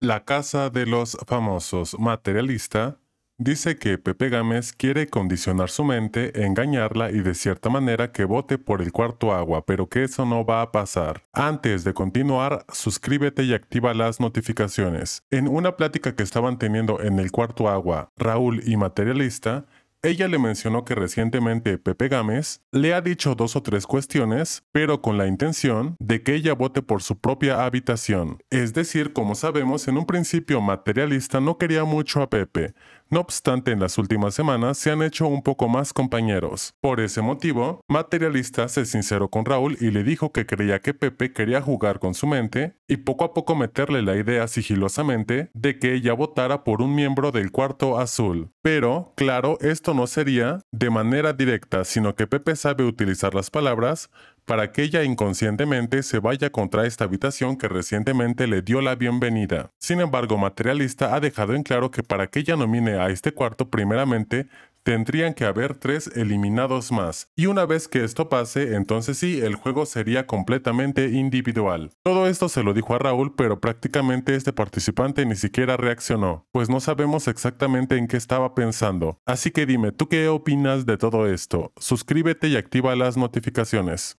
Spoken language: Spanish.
La Casa de los Famosos Materialista dice que Pepe Gámez quiere condicionar su mente, engañarla y de cierta manera que vote por el cuarto agua, pero que eso no va a pasar. Antes de continuar, suscríbete y activa las notificaciones. En una plática que estaban teniendo en el cuarto agua, Raúl y Materialista, ella le mencionó que recientemente Pepe Gámez le ha dicho dos o tres cuestiones, pero con la intención de que ella vote por su propia habitación. Es decir, como sabemos, en un principio materialista no quería mucho a Pepe, no obstante, en las últimas semanas se han hecho un poco más compañeros. Por ese motivo, Materialista se sinceró con Raúl y le dijo que creía que Pepe quería jugar con su mente y poco a poco meterle la idea sigilosamente de que ella votara por un miembro del cuarto azul. Pero, claro, esto no sería de manera directa, sino que Pepe sabe utilizar las palabras para que ella inconscientemente se vaya contra esta habitación que recientemente le dio la bienvenida. Sin embargo, Materialista ha dejado en claro que para que ella nomine a este cuarto primeramente, tendrían que haber tres eliminados más, y una vez que esto pase, entonces sí, el juego sería completamente individual. Todo esto se lo dijo a Raúl, pero prácticamente este participante ni siquiera reaccionó, pues no sabemos exactamente en qué estaba pensando. Así que dime, ¿tú qué opinas de todo esto? Suscríbete y activa las notificaciones.